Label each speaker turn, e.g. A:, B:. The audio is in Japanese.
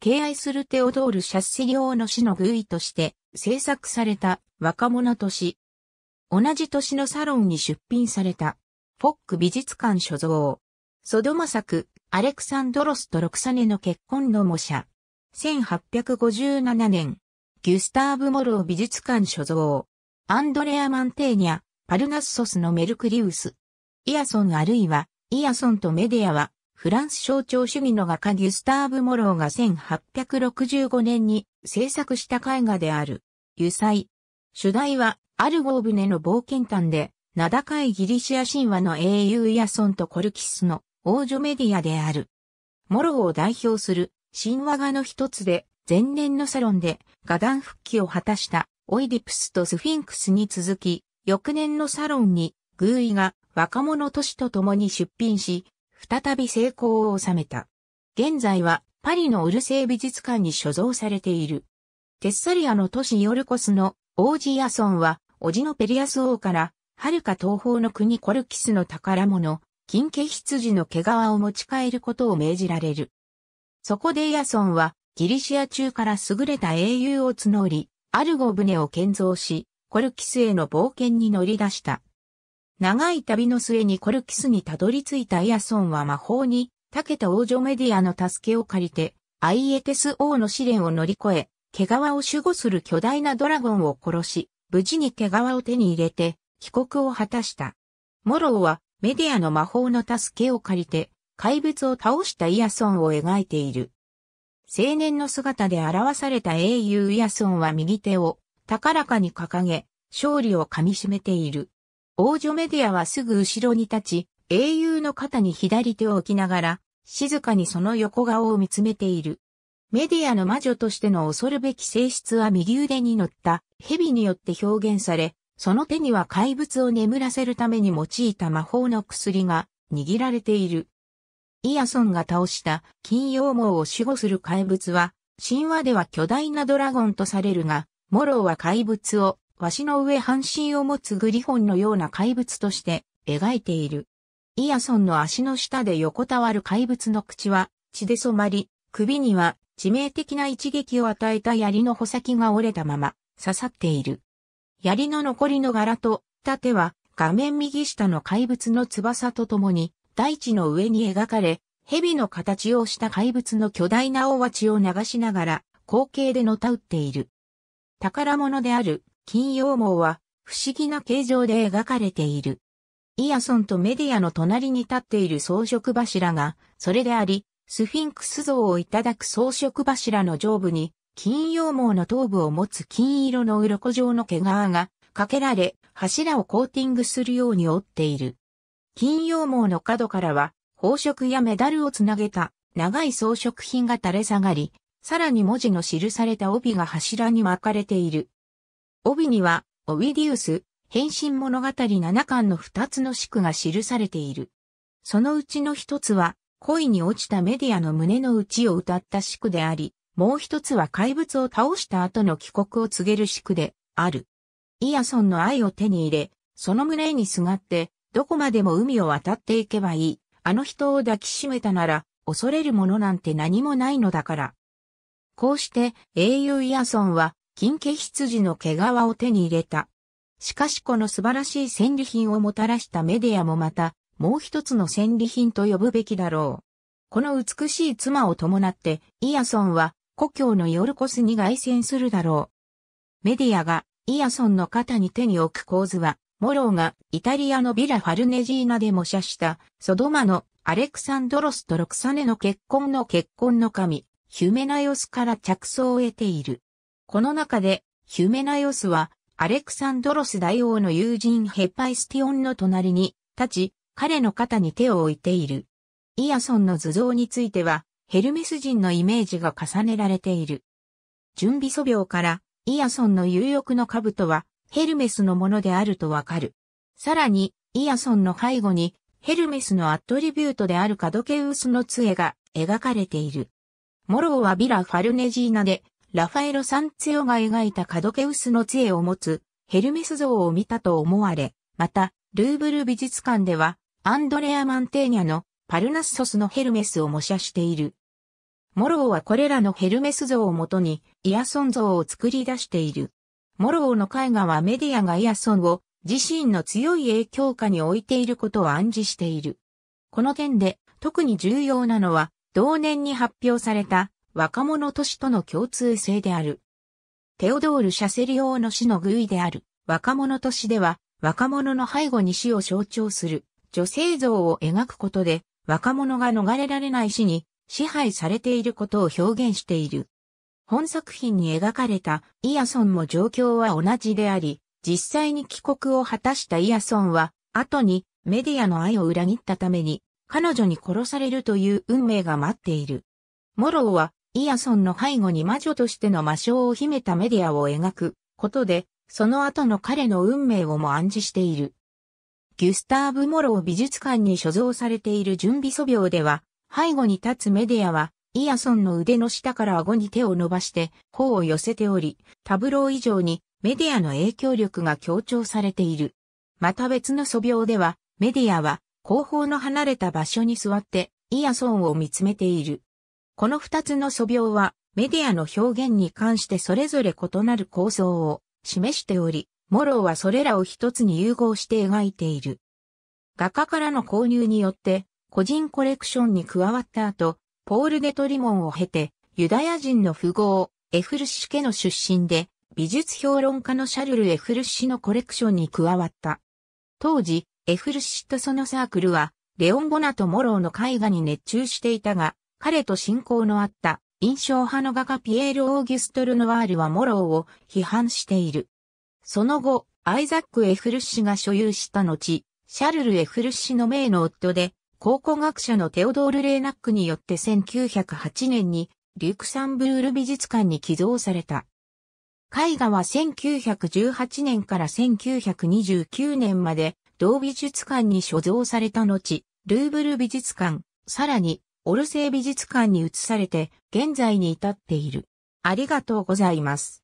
A: 敬愛するテオドール・シャッシリ王の死の偶意として制作された若者都市。同じ年のサロンに出品されたフォック美術館所蔵。ソドマ作アレクサンドロスとロクサネの結婚の模写。1857年、ギュスターブ・モロー美術館所蔵。アンドレア・マンテーニャ、パルナッソスのメルクリウス。イアソンあるいは、イアソンとメディアは、フランス象徴主義の画家ギュスターブ・モローが1865年に制作した絵画である。油彩。主題はアルゴーブネの冒険譚で、名高いギリシア神話の英雄ヤソンとコルキスの王女メディアである。モローを代表する神話画の一つで、前年のサロンで画壇復帰を果たしたオイディプスとスフィンクスに続き、翌年のサロンに、グーイが若者都市と共に出品し、再び成功を収めた。現在はパリのオルセイ美術館に所蔵されている。テッサリアの都市ヨルコスの王子ヤソンは、叔父のペリアス王から、はるか東方の国コルキスの宝物、金毛羊の毛皮を持ち帰ることを命じられる。そこでヤソンは、ギリシア中から優れた英雄を募り、アルゴ船を建造し、コルキスへの冒険に乗り出した。長い旅の末にコルキスにたどり着いたイアソンは魔法に、たけた王女メディアの助けを借りて、アイエテス王の試練を乗り越え、毛皮を守護する巨大なドラゴンを殺し、無事に毛皮を手に入れて、帰国を果たした。モローは、メディアの魔法の助けを借りて、怪物を倒したイアソンを描いている。青年の姿で表された英雄イアソンは右手を、高らかに掲げ、勝利を噛み締めている。王女メディアはすぐ後ろに立ち、英雄の肩に左手を置きながら、静かにその横顔を見つめている。メディアの魔女としての恐るべき性質は右腕に乗った蛇によって表現され、その手には怪物を眠らせるために用いた魔法の薬が握られている。イアソンが倒した金羊毛を守護する怪物は、神話では巨大なドラゴンとされるが、モローは怪物をしの上半身を持つグリフォンのような怪物として描いている。イヤソンの足の下で横たわる怪物の口は血で染まり、首には致命的な一撃を与えた槍の穂先が折れたまま刺さっている。槍の残りの柄と盾は画面右下の怪物の翼とともに大地の上に描かれ、蛇の形をした怪物の巨大な大鉢を流しながら、光景でのたうっている。宝物である金羊毛は不思議な形状で描かれている。イヤソンとメディアの隣に立っている装飾柱が、それであり、スフィンクス像をいただく装飾柱の上部に、金羊毛の頭部を持つ金色の鱗状の毛皮がかけられ、柱をコーティングするように折っている。金羊毛の角からは、宝飾やメダルをつなげた長い装飾品が垂れ下がり、さらに文字の記された帯が柱に巻かれている。帯には、オビディウス、変身物語七巻の二つの宿が記されている。そのうちの一つは、恋に落ちたメディアの胸の内を歌った宿であり、もう一つは怪物を倒した後の帰国を告げる宿である。イアソンの愛を手に入れ、その胸にすがって、どこまでも海を渡っていけばいい。あの人を抱きしめたなら、恐れるものなんて何もないのだから。こうして、英雄イアソンは、金毛羊の毛皮を手に入れた。しかしこの素晴らしい戦利品をもたらしたメディアもまた、もう一つの戦利品と呼ぶべきだろう。この美しい妻を伴って、イアソンは、故郷のヨルコスに凱旋するだろう。メディアが、イアソンの肩に手に置く構図は、モローがイタリアのビラ・ファルネジーナで模写したソドマのアレクサンドロスとロクサネの結婚の結婚の神、ヒュメナヨスから着想を得ている。この中で、ヒュメナヨスは、アレクサンドロス大王の友人ヘパイスティオンの隣に立ち、彼の肩に手を置いている。イアソンの図像については、ヘルメス人のイメージが重ねられている。準備素描から、イアソンの有力の兜は、ヘルメスのものであるとわかる。さらに、イアソンの背後に、ヘルメスのアトリビュートであるカドケウスの杖が描かれている。モローはビラ・ファルネジーナで、ラファエロ・サンツヨが描いたカドケウスの杖を持つヘルメス像を見たと思われ、また、ルーブル美術館では、アンドレア・マンテーニャのパルナッソスのヘルメスを模写している。モローはこれらのヘルメス像をもとに、イアソン像を作り出している。モローの絵画はメディアがイアソンを自身の強い影響下に置いていることを暗示している。この点で特に重要なのは、同年に発表された若者都市との共通性である。テオドール・シャセリーの死の偶意である若者都市では若者の背後に死を象徴する女性像を描くことで若者が逃れられない死に支配されていることを表現している。本作品に描かれたイアソンも状況は同じであり、実際に帰国を果たしたイアソンは、後にメディアの愛を裏切ったために、彼女に殺されるという運命が待っている。モローはイアソンの背後に魔女としての魔性を秘めたメディアを描くことで、その後の彼の運命をも暗示している。ギュスターブ・モロー美術館に所蔵されている準備素描では、背後に立つメディアは、イアソンの腕の下から顎に手を伸ばして、頬を寄せており、タブロー以上にメディアの影響力が強調されている。また別の素描では、メディアは後方の離れた場所に座って、イアソンを見つめている。この二つの素描は、メディアの表現に関してそれぞれ異なる構想を示しており、モローはそれらを一つに融合して描いている。画家からの購入によって、個人コレクションに加わった後、ポール・デ・トリモンを経て、ユダヤ人の富豪、エフルシ家の出身で、美術評論家のシャルル・エフルシのコレクションに加わった。当時、エフルシとそのサークルは、レオン・ボナとモローの絵画に熱中していたが、彼と親交のあった印象派の画家ピエール・オーギュスト・ルノワールはモローを批判している。その後、アイザック・エフルッシュが所有した後、シャルル・エフルッシュの名の夫で、考古学者のテオドール・レーナックによって1908年にリュクサンブール美術館に寄贈された。絵画は1918年から1929年まで同美術館に所蔵された後、ルーブル美術館、さらにオルセー美術館に移されて現在に至っている。ありがとうございます。